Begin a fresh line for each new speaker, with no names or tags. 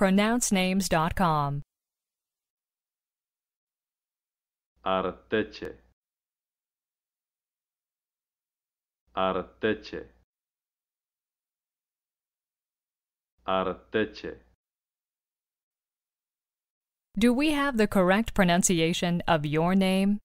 pronouncenames.com.
Arteche. Arteche. Arteche.
Do we have the correct pronunciation of your name?